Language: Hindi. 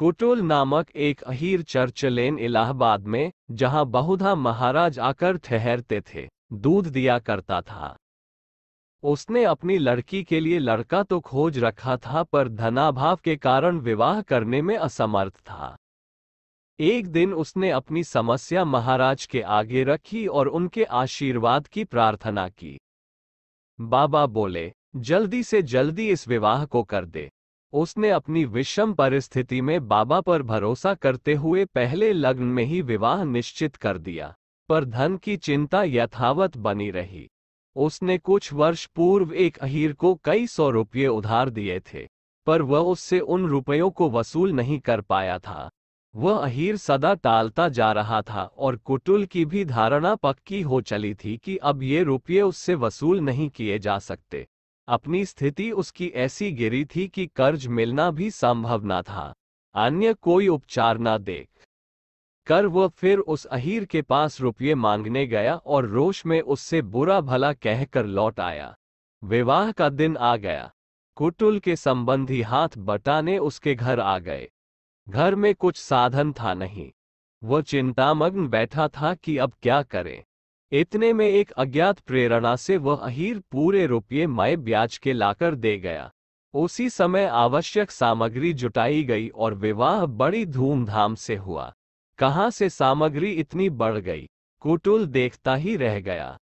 कुटुल नामक एक अहीर चर्च लेन इलाहाबाद में जहां बहुधा महाराज आकर ठहरते थे दूध दिया करता था उसने अपनी लड़की के लिए लड़का तो खोज रखा था पर धनाभाव के कारण विवाह करने में असमर्थ था एक दिन उसने अपनी समस्या महाराज के आगे रखी और उनके आशीर्वाद की प्रार्थना की बाबा बोले जल्दी से जल्दी इस विवाह को कर दे उसने अपनी विषम परिस्थिति में बाबा पर भरोसा करते हुए पहले लग्न में ही विवाह निश्चित कर दिया पर धन की चिंता यथावत बनी रही उसने कुछ वर्ष पूर्व एक अहीर को कई सौ रुपये उधार दिए थे पर वह उससे उन रुपयों को वसूल नहीं कर पाया था वह अहीर सदा टालता जा रहा था और कुटुल की भी धारणा पक्की हो चली थी कि अब ये रुपये उससे वसूल नहीं किए जा सकते अपनी स्थिति उसकी ऐसी गिरी थी कि कर्ज मिलना भी संभव न था अन्य कोई उपचार न देख कर वह फिर उस अहीर के पास रुपये मांगने गया और रोष में उससे बुरा भला कहकर लौट आया विवाह का दिन आ गया कुटुल के संबंधी हाथ बटाने उसके घर आ गए घर में कुछ साधन था नहीं वह चिंतामग्न बैठा था कि अब क्या करें इतने में एक अज्ञात प्रेरणा से वह अहीर पूरे रुपये मय ब्याज के लाकर दे गया उसी समय आवश्यक सामग्री जुटाई गई और विवाह बड़ी धूमधाम से हुआ कहाँ से सामग्री इतनी बढ़ गई कुटुल देखता ही रह गया